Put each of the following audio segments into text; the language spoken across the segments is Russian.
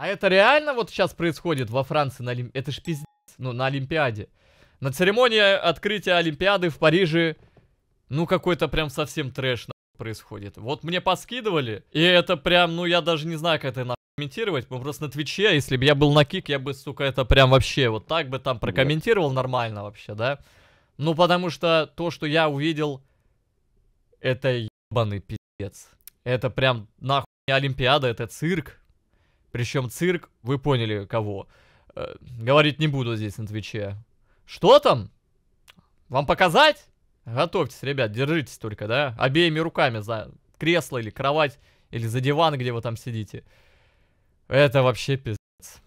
А это реально вот сейчас происходит во Франции на Олимпиаде? Это ж пиздец, ну, на Олимпиаде. На церемонии э, открытия Олимпиады в Париже, ну, какой-то прям совсем трэш на... происходит. Вот мне поскидывали, и это прям, ну, я даже не знаю, как это на комментировать. Мы просто на Твиче, если бы я был на Кик, я бы, сука, это прям вообще вот так бы там прокомментировал нормально вообще, да? Ну, потому что то, что я увидел, это ебаный пиздец. Это прям нахуй не Олимпиада, это цирк. Причем цирк, вы поняли, кого. Э, говорить не буду здесь на Твиче. Что там? Вам показать? Готовьтесь, ребят, держитесь только, да? Обеими руками за кресло или кровать, или за диван, где вы там сидите. Это вообще пиздец.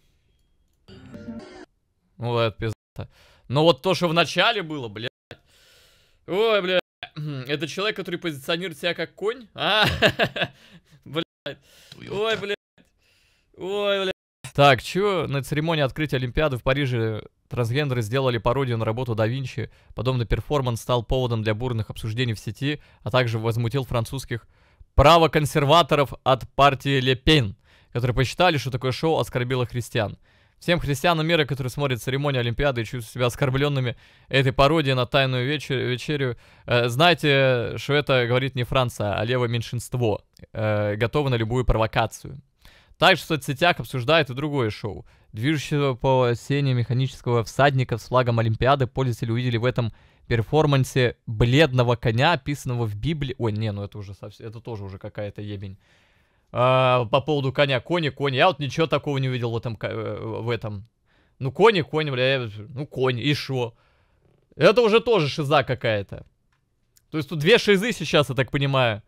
Ну, это пиздец. Но вот то, что в начале было, блядь. Ой, блядь. Это человек, который позиционирует себя как конь? А, блядь. Ой, блядь. Ой, бля. Так, чё, на церемонии открытия Олимпиады в Париже трансгендеры сделали пародию на работу да Винчи. Подобный перформанс стал поводом для бурных обсуждений в сети, а также возмутил французских правоконсерваторов от партии Лепен, которые посчитали, что такое шоу оскорбило христиан. Всем христианам мира, которые смотрят церемонию Олимпиады и чувствуют себя оскорбленными этой пародией на тайную вечер вечерю, э, знайте, что это говорит не Франция, а левое меньшинство, э, готовы на любую провокацию. Также в соцсетях обсуждают и другое шоу. Движущего по сене механического всадника с флагом Олимпиады пользователи увидели в этом перформансе бледного коня, описанного в Библии. Ой, не, ну это уже совсем, это тоже уже какая-то ебень. А, по поводу коня, кони, кони. Я вот ничего такого не видел в этом, э, в этом. Ну кони, кони, бля, ну конь, и шо? Это уже тоже шиза какая-то. То есть тут две шизы сейчас, я так понимаю,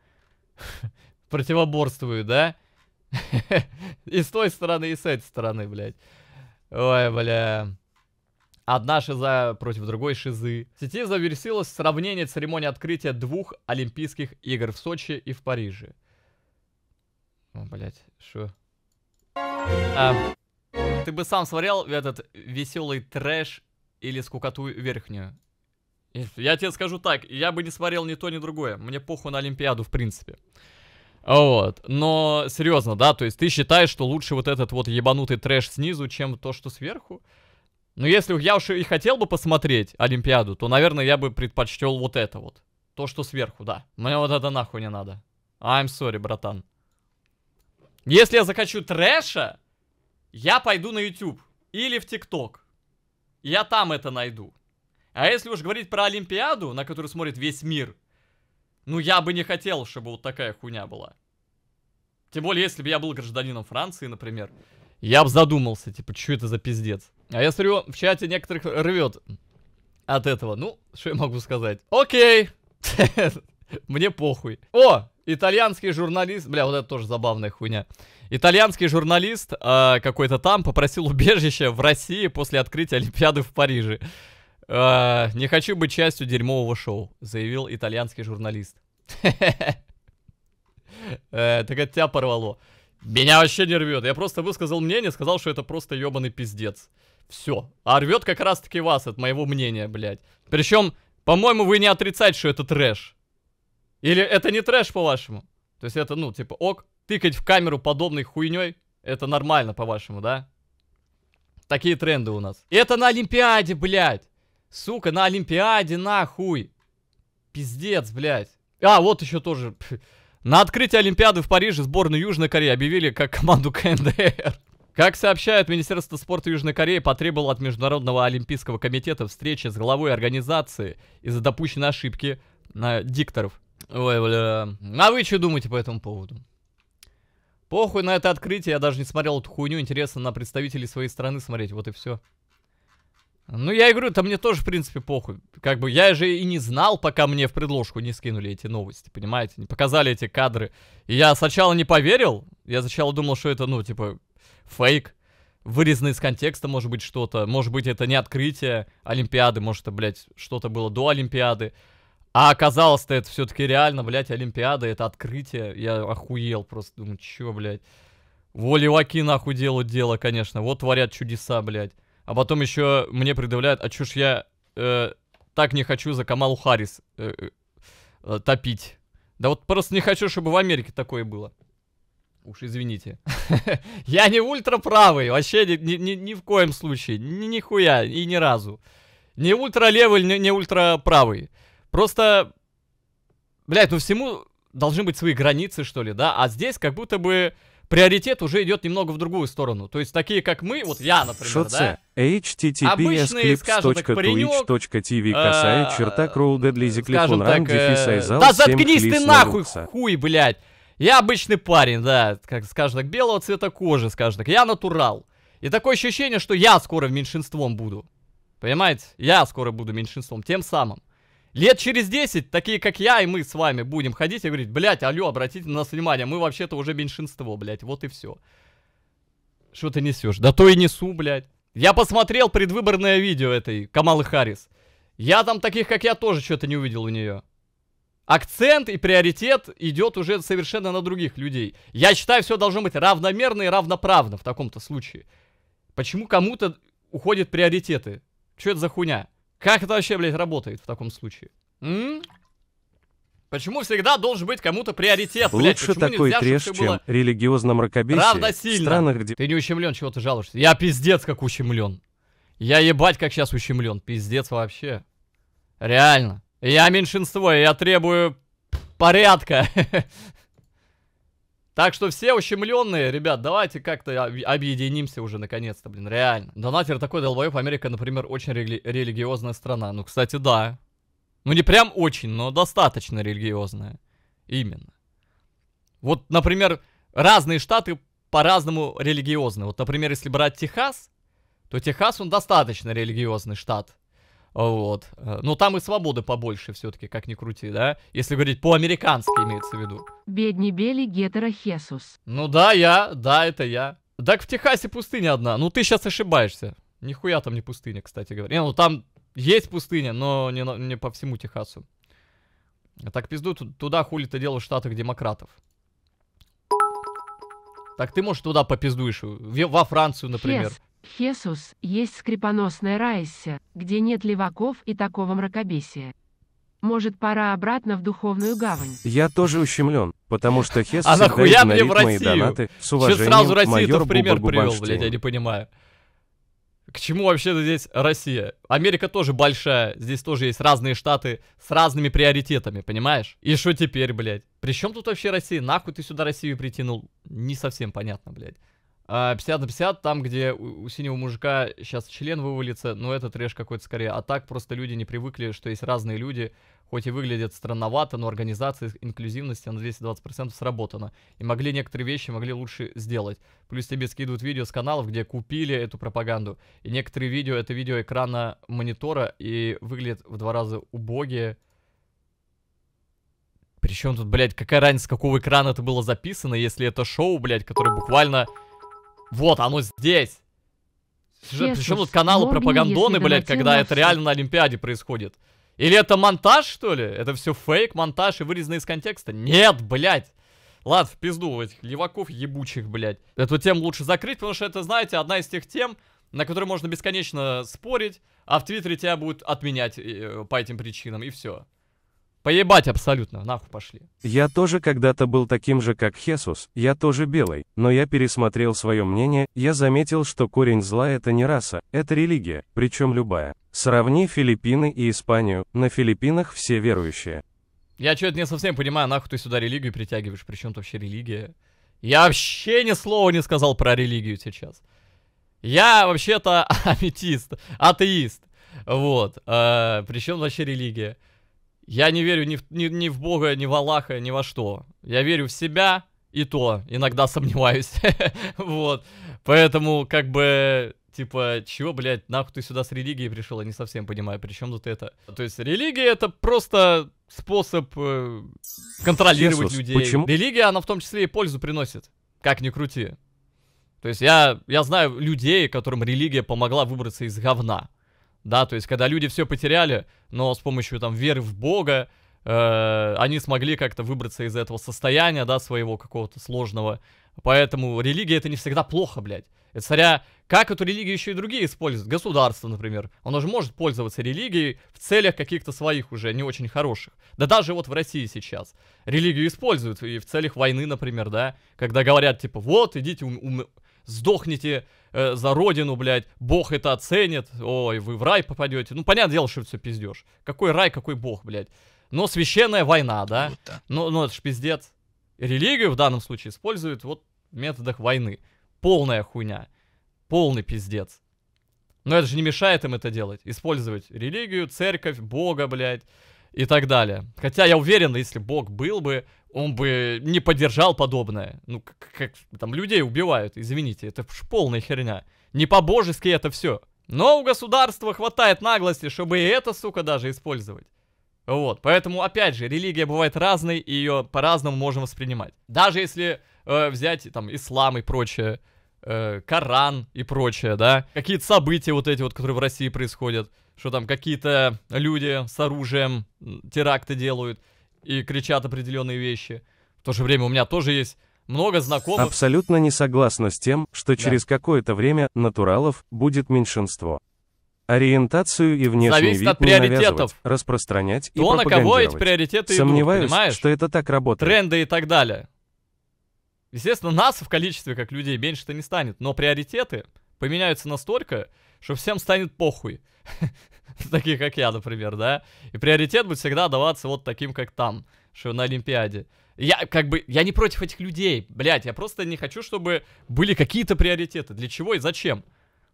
противоборствуют, да? И с той стороны, и с этой стороны, блядь. Ой, бля. Одна шиза против другой шизы. В сети завершилось сравнение церемонии открытия двух Олимпийских игр в Сочи и в Париже. О, блядь, шо? А, ты бы сам смотрел этот веселый трэш или скукоту верхнюю? Я тебе скажу так, я бы не смотрел ни то, ни другое. Мне похуй на Олимпиаду, в принципе. Вот, но серьезно, да, то есть ты считаешь, что лучше вот этот вот ебанутый трэш снизу, чем то, что сверху? Ну, если я уж и хотел бы посмотреть Олимпиаду, то, наверное, я бы предпочтел вот это вот. То, что сверху, да. Мне вот это нахуй не надо. I'm sorry, братан. Если я захочу трэша, я пойду на YouTube или в ТикТок. Я там это найду. А если уж говорить про Олимпиаду, на которую смотрит весь мир, ну, я бы не хотел, чтобы вот такая хуйня была. Тем более, если бы я был гражданином Франции, например, я бы задумался, типа, что это за пиздец. А я смотрю, в чате некоторых рвет от этого. Ну, что я могу сказать? Окей. Мне похуй. О, итальянский журналист, бля, вот это тоже забавная хуйня. Итальянский журналист э, какой-то там попросил убежище в России после открытия Олимпиады в Париже. А, «Не хочу быть частью дерьмового шоу», заявил итальянский журналист. Э, так это тебя порвало. Меня вообще не рвет. Я просто высказал мнение, сказал, что это просто ебаный пиздец. Все. А рвет как раз-таки вас от моего мнения, блядь. Причем, по-моему, вы не отрицаете, что это трэш. Или это не трэш, по-вашему? То есть это, ну, типа, ок, тыкать в камеру подобной хуйней, это нормально, по-вашему, да? Такие тренды у нас. И это на Олимпиаде, блядь! Сука, на Олимпиаде, нахуй. Пиздец, блядь. А, вот еще тоже. На открытии Олимпиады в Париже сборную Южной Кореи объявили как команду КНДР. Как сообщает Министерство спорта Южной Кореи, потребовало от Международного Олимпийского комитета встречи с главой организации из-за допущенной ошибки на э, дикторов. Ой, бля. А вы что думаете по этому поводу? Похуй на это открытие, я даже не смотрел эту хуйню, интересно на представителей своей страны смотреть, вот и все. Ну, я и говорю, то мне тоже, в принципе, похуй. Как бы я же и не знал, пока мне в предложку не скинули эти новости, понимаете? Не показали эти кадры. И я сначала не поверил. Я сначала думал, что это, ну, типа, фейк. Вырезано из контекста, может быть, что-то. Может быть, это не открытие Олимпиады. Может, это, блядь, что-то было до Олимпиады. А оказалось-то это все-таки реально, блядь, Олимпиада, это открытие. Я охуел просто. Думаю, че блядь. Воли Ваки нахуй делают дело, конечно. Вот творят чудеса, блядь а потом еще мне предъявляют, а чушь я э, так не хочу за Камалу Харрис э, э, э, топить. Да вот просто не хочу, чтобы в Америке такое было. Уж извините. я не ультраправый, вообще ни, ни, ни, ни в коем случае, ни, нихуя, и ни разу. Не ультралевый, не, не ультраправый. Просто, блядь, ну всему должны быть свои границы, что ли, да? А здесь как будто бы приоритет уже идет немного в другую сторону. То есть такие, как мы, вот я, например, Шо да? https://clips.twitch.tv э, касая черта кроудедлизи клифон ранг дефис айзал Да заткнись ты нахуй, хуй, блядь! Я обычный парень, да, как скажем так, белого цвета кожи, скажем так, я натурал. И такое ощущение, что я скоро меньшинством буду. Понимаете? Я скоро буду меньшинством, тем самым. Лет через 10, такие как я и мы с вами, будем ходить и говорить, блядь, алло, обратите на нас внимание, мы вообще-то уже меньшинство, блядь, вот и все. Что ты несешь? Да то и несу, блядь. Я посмотрел предвыборное видео этой Камалы Харрис. Я там таких, как я, тоже что-то не увидел у нее. Акцент и приоритет идет уже совершенно на других людей. Я считаю, все должно быть равномерно и равноправно в таком-то случае. Почему кому-то уходят приоритеты? Что это за хуйня? Как это вообще, блядь, работает в таком случае? М? Почему всегда должен быть кому-то приоритет, блядь? Лучше Почему такой нельзя, треш, чем религиозном мракобесии в странах, где... Ты не ущемлен, чего ты жалуешься? Я пиздец как ущемлен. Я ебать как сейчас ущемлен. Пиздец вообще. Реально. Я меньшинство, и я требую порядка. Так что все ущемленные, ребят, давайте как-то объединимся уже наконец-то, блин, реально. Донатер такой долбоеб, Америка, например, очень рели религиозная страна. Ну, кстати, да. Ну, не прям очень, но достаточно религиозная. Именно. Вот, например, разные штаты по-разному религиозны. Вот, например, если брать Техас, то Техас, он достаточно религиозный штат. Вот. Э, но ну, там и свободы побольше все-таки, как ни крути, да? Если говорить по-американски, имеется в виду. Бедни Бели Гетера Хесус. Ну да, я, да, это я. Так в Техасе пустыня одна. Ну, ты сейчас ошибаешься. Нихуя там не пустыня, кстати говоря. Не, ну там есть пустыня, но не, не по всему Техасу. Так пизду, туда хули ты делал в штатах демократов. Так ты, может, туда попиздуешь, во Францию, например. Yes. Хесус, есть скрипоносная Райся, где нет леваков и такого мракобесия. Может, пора обратно в духовную гавань? Я тоже ущемлен, потому что Хесус а всегда мне в мои донаты с уважением Че сразу Россию-то в пример привел, блядь, я не понимаю. К чему вообще здесь Россия? Америка тоже большая, здесь тоже есть разные штаты с разными приоритетами, понимаешь? И что теперь, блядь? При чем тут вообще Россия? Нахуй ты сюда Россию притянул? Не совсем понятно, блядь. 50 а, на 50, там, где у синего мужика сейчас член вывалится, но этот трэш какой-то скорее. А так просто люди не привыкли, что есть разные люди, хоть и выглядят странновато, но организация инклюзивности на 220% сработана. И могли некоторые вещи могли лучше сделать. Плюс тебе скидывают видео с каналов, где купили эту пропаганду. И некоторые видео, это видео экрана монитора, и выглядит в два раза убогие. Причем тут, блядь, какая разница, с какого экрана это было записано, если это шоу, блядь, которое буквально вот оно здесь. Честно, Причем тут каналы пропагандоны, блядь, когда это реально на Олимпиаде происходит. Или это монтаж, что ли? Это все фейк, монтаж и вырезанный из контекста? Нет, блядь. Ладно, в пизду этих леваков ебучих, блядь. Эту тему лучше закрыть, потому что это, знаете, одна из тех тем, на которой можно бесконечно спорить, а в Твиттере тебя будут отменять э, по этим причинам, и все. Поебать абсолютно, нахуй пошли. Я тоже когда-то был таким же, как Хесус, я тоже белый, но я пересмотрел свое мнение, я заметил, что корень зла это не раса, это религия, причем любая. Сравни Филиппины и Испанию, на Филиппинах все верующие. Я что-то не совсем понимаю, нахуй ты сюда религию притягиваешь, причем чем вообще религия? Я вообще ни слова не сказал про религию сейчас. Я вообще-то аметист, атеист. Вот. Э, Причем вообще религия? Я не верю ни в, ни, ни в Бога, ни в Аллаха, ни во что. Я верю в себя, и то иногда сомневаюсь. вот. Поэтому, как бы, типа, чего, блядь, нахуй ты сюда с религией пришел? Я не совсем понимаю, при чем тут это. То есть религия это просто способ э, контролировать людей. Религия, она в том числе и пользу приносит. Как ни крути. То есть я, я знаю людей, которым религия помогла выбраться из говна да, то есть когда люди все потеряли, но с помощью там веры в Бога э, они смогли как-то выбраться из этого состояния, да, своего какого-то сложного. Поэтому религия это не всегда плохо, блядь. Это царя, как эту религию еще и другие используют? Государство, например. Оно же может пользоваться религией в целях каких-то своих уже не очень хороших. Да даже вот в России сейчас. Религию используют и в целях войны, например, да. Когда говорят, типа, вот, идите, ум- ум- сдохните э, за родину, блядь, бог это оценит, ой, вы в рай попадете. Ну, понятное дело, что все пиздешь. Какой рай, какой бог, блядь. Но священная война, да? да. Ну, ну, это ж пиздец. Религию в данном случае используют вот в методах войны. Полная хуйня. Полный пиздец. Но это же не мешает им это делать. Использовать религию, церковь, бога, блядь и так далее. Хотя я уверен, если Бог был бы, он бы не поддержал подобное. Ну, как, как там людей убивают, извините, это полная херня. Не по-божески это все. Но у государства хватает наглости, чтобы и это, сука, даже использовать. Вот, поэтому, опять же, религия бывает разной, и ее по-разному можем воспринимать. Даже если э, взять, там, ислам и прочее, Э, Коран и прочее, да, какие-то события вот эти вот, которые в России происходят, что там какие-то люди с оружием теракты делают и кричат определенные вещи. В то же время у меня тоже есть много знакомых. Абсолютно не согласна с тем, что да. через какое-то время натуралов будет меньшинство. Ориентацию и внешний Зависит вид от приоритетов. распространять То, и пропагандировать. на кого эти приоритеты Сомневаюсь, идут, понимаешь? что это так работает. Тренды и так далее. Естественно, нас в количестве как людей меньше-то не станет, но приоритеты поменяются настолько, что всем станет похуй. Таких, как я, например, да? И приоритет будет всегда даваться вот таким, как там, что на Олимпиаде. Я как бы, я не против этих людей, блядь, я просто не хочу, чтобы были какие-то приоритеты. Для чего и зачем?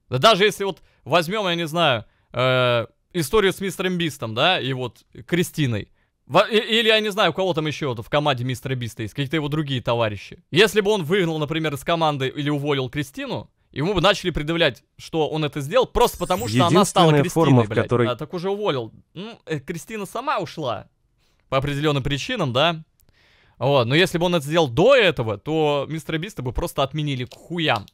Да даже если вот возьмем, я не знаю, э, историю с мистером Бистом, да, и вот Кристиной. Или я не знаю, у кого там еще вот в команде мистера Биста есть, какие-то его другие товарищи. Если бы он выгнал, например, из команды или уволил Кристину, ему бы начали предъявлять, что он это сделал, просто потому что она стала Кристиной, форма, блядь. Которой... А, так уже уволил. Ну, э, Кристина сама ушла. По определенным причинам, да. Вот, но если бы он это сделал до этого, то мистера Биста бы просто отменили к хуям.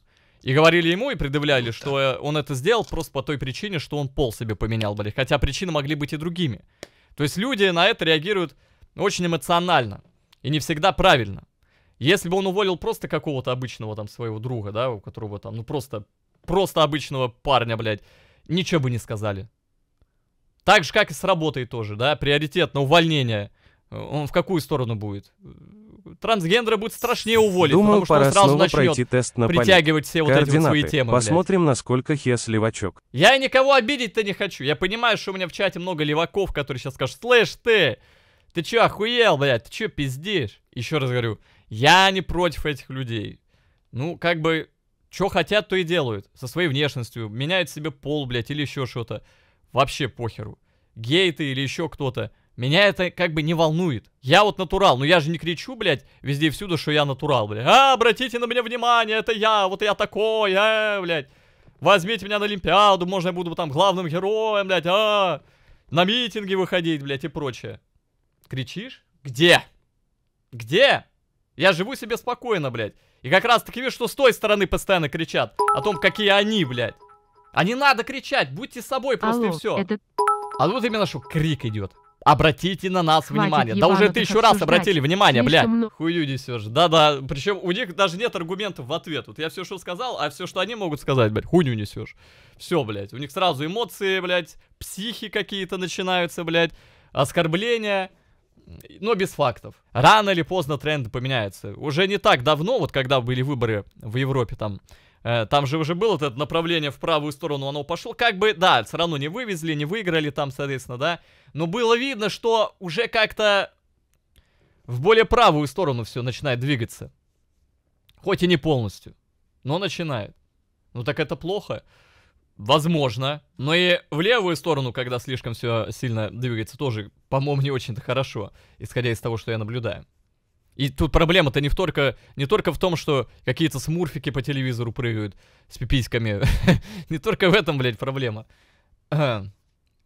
И говорили ему и предъявляли, что э, он это сделал просто по той причине, что он пол себе поменял, блядь. Хотя причины могли быть и другими. То есть люди на это реагируют очень эмоционально и не всегда правильно. Если бы он уволил просто какого-то обычного там своего друга, да, у которого там, ну просто, просто обычного парня, блядь, ничего бы не сказали. Так же, как и с работой тоже, да, приоритет на увольнение. Э, он в какую сторону будет? трансгендера будет страшнее уволить, Думаю, потому что пора он сразу начнет пройти тест на притягивать все вот эти вот свои темы. Посмотрим, блядь. насколько Хес левачок. Я никого обидеть-то не хочу. Я понимаю, что у меня в чате много леваков, которые сейчас скажут, слышь, ты, ты чё охуел, блядь, ты чё пиздишь? Еще раз говорю, я не против этих людей. Ну, как бы, что хотят, то и делают. Со своей внешностью, меняют себе пол, блядь, или еще что-то. Вообще похеру. Гей ты или еще кто-то. Меня это как бы не волнует. Я вот натурал, но ну, я же не кричу, блядь, везде и всюду, что я натурал, блядь. А, обратите на меня внимание, это я, вот я такой, а, блядь. Возьмите меня на Олимпиаду, можно я буду там главным героем, блядь, а. На митинги выходить, блядь, и прочее. Кричишь? Где? Где? Я живу себе спокойно, блядь. И как раз таки вижу, что с той стороны постоянно кричат о том, какие они, блядь. А не надо кричать, будьте собой просто Алло, и все. Это... А вот именно что крик идет. Обратите на нас Хватит, внимание. Ебану, да уже ты еще раз обратили внимание, блядь. Мно... Хую несешь. Да-да, причем у них даже нет аргументов в ответ. Вот я все, что сказал, а все, что они могут сказать, блядь, хуйню несешь. Все, блядь, у них сразу эмоции, блядь, психи какие-то начинаются, блядь, оскорбления но без фактов. Рано или поздно тренды поменяются. Уже не так давно, вот когда были выборы в Европе там, Э, там же уже было это направление в правую сторону, оно пошло. Как бы, да, все равно не вывезли, не выиграли там, соответственно, да. Но было видно, что уже как-то в более правую сторону все начинает двигаться. Хоть и не полностью, но начинает. Ну так это плохо. Возможно. Но и в левую сторону, когда слишком все сильно двигается, тоже, по-моему, не очень-то хорошо, исходя из того, что я наблюдаю. И тут проблема-то не, только, не только в том, что какие-то смурфики по телевизору прыгают с пиписьками. не только в этом, блядь, проблема. Эм,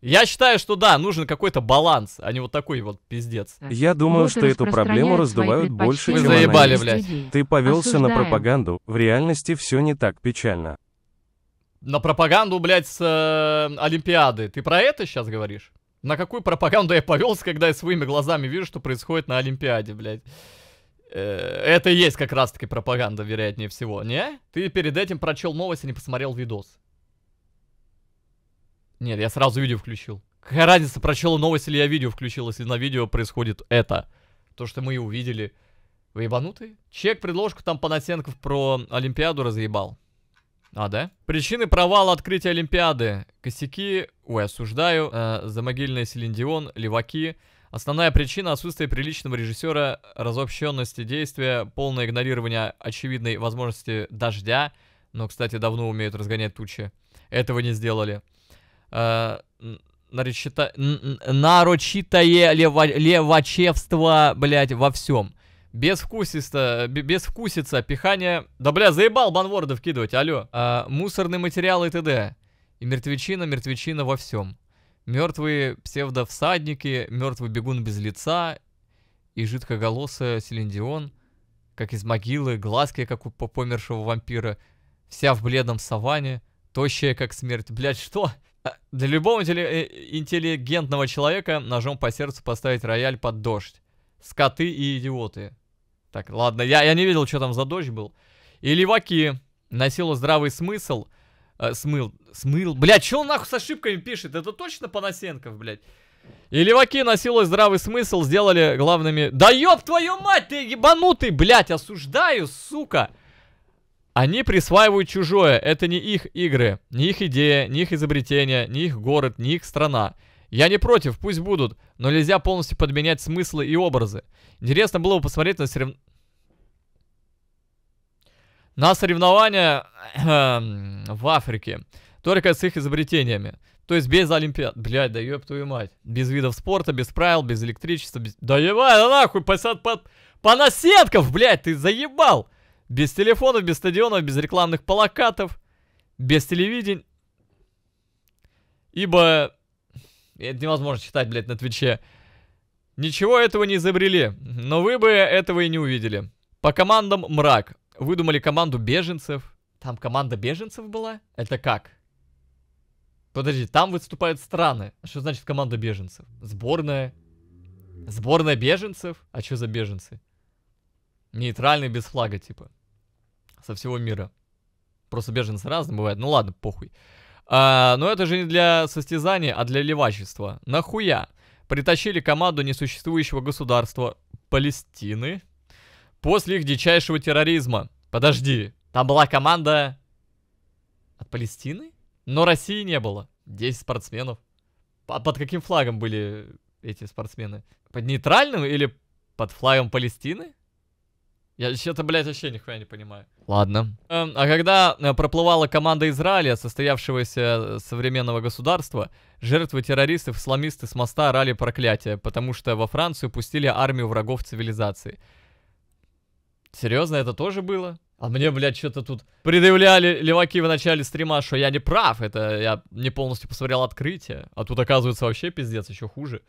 я считаю, что да, нужен какой-то баланс, а не вот такой вот пиздец. Э, я думаю, Люди что эту проблему раздувают больше, чем заебали, она есть. блядь. Ты повелся Осуждаем. на пропаганду. В реальности все не так печально. На пропаганду, блядь, с э, Олимпиады. Ты про это сейчас говоришь? На какую пропаганду я повелся, когда я своими глазами вижу, что происходит на Олимпиаде, блядь? Э, это и есть как раз-таки пропаганда, вероятнее всего, не? Ты перед этим прочел новость и а не посмотрел видос. Нет, я сразу видео включил. Какая разница, прочел новость или я видео включил, если на видео происходит это. То, что мы и увидели. Вы ебанутые? Чек предложку там Панасенков про Олимпиаду разъебал. А, да? Причины провала открытия Олимпиады. Косяки, ой, осуждаю, э, замогильный Селиндион, леваки, Основная причина отсутствия приличного режиссера, разобщенности действия, полное игнорирование очевидной возможности дождя, но, кстати, давно умеют разгонять тучи, этого не сделали. Э, нарочитое лево... левачевство, блядь, во всем. Безвкусица, безвкусица, пихание... Да, бля, заебал банворды вкидывать, алло. А, мусорные материалы и т.д. И мертвечина, мертвечина во всем мертвые псевдовсадники, мертвый бегун без лица и жидкоголосая Селендион, как из могилы, глазки, как у помершего вампира, вся в бледном саване, тощая, как смерть. Блять, что? А, для любого э, интеллигентного человека ножом по сердцу поставить рояль под дождь. Скоты и идиоты. Так, ладно, я, я не видел, что там за дождь был. И леваки. Носило здравый смысл — Э, смыл. Смыл. Блядь, что он нахуй с ошибками пишет? Это точно Панасенков, блядь. И леваки на силу и здравый смысл сделали главными... Да ёб твою мать, ты ебанутый, блядь, осуждаю, сука! Они присваивают чужое, это не их игры, не их идея, не их изобретение, не их город, не их страна. Я не против, пусть будут, но нельзя полностью подменять смыслы и образы. Интересно было бы посмотреть на соревнования на соревнования эм, в Африке, только с их изобретениями. То есть без Олимпиад. блять, да ёб твою мать. Без видов спорта, без правил, без электричества. Без... Да ебай, да нахуй, посад под... по наседков, блять, ты заебал! Без телефонов, без стадионов, без рекламных плакатов, без телевидения. Ибо... Это невозможно читать, блядь, на Твиче. Ничего этого не изобрели, но вы бы этого и не увидели. По командам мрак. Выдумали команду беженцев. Там команда беженцев была? Это как? Подожди, там выступают страны. А что значит команда беженцев? Сборная. Сборная беженцев? А что за беженцы? Нейтральный, без флага, типа. Со всего мира. Просто беженцы разные бывают. Ну ладно, похуй. А, но это же не для состязания, а для левачества. Нахуя? Притащили команду несуществующего государства Палестины после их дичайшего терроризма. Подожди, там была команда от Палестины? Но России не было. 10 спортсменов. Под каким флагом были эти спортсмены? Под нейтральным или под флагом Палестины? Я что-то, блядь, вообще нихуя не понимаю. Ладно. Эм, а когда э, проплывала команда Израиля, состоявшегося э, современного государства, жертвы террористов-исламисты с моста орали проклятие, потому что во Францию пустили армию врагов цивилизации – Серьезно, это тоже было? А мне, блядь, что-то тут предъявляли леваки в начале стрима, что я не прав, это я не полностью посмотрел открытие. А тут оказывается вообще пиздец, еще хуже.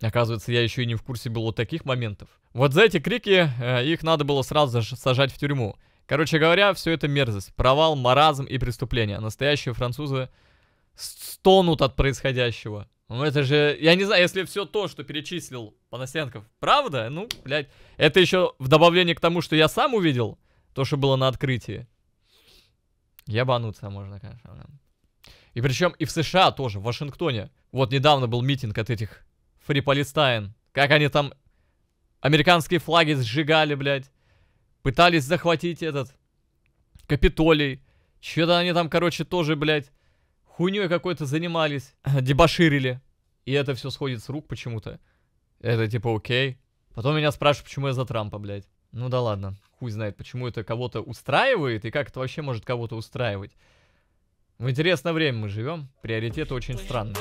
Оказывается, я еще и не в курсе был вот таких моментов. Вот за эти крики э, их надо было сразу же сажать в тюрьму. Короче говоря, все это мерзость, провал, маразм и преступление. Настоящие французы стонут от происходящего. Ну это же, я не знаю, если все то, что перечислил Панасенков, правда, ну, блядь, это еще в добавлении к тому, что я сам увидел, то, что было на открытии. Ебануться можно, конечно. И причем и в США тоже, в Вашингтоне. Вот недавно был митинг от этих Free Palestine. Как они там американские флаги сжигали, блядь. Пытались захватить этот Капитолий. Что-то они там, короче, тоже, блядь, хуйней какой-то занимались, дебоширили. И это все сходит с рук почему-то. Это типа окей. Потом меня спрашивают, почему я за Трампа, блядь. Ну да ладно, хуй знает, почему это кого-то устраивает и как это вообще может кого-то устраивать. В интересное время мы живем, приоритеты очень странные.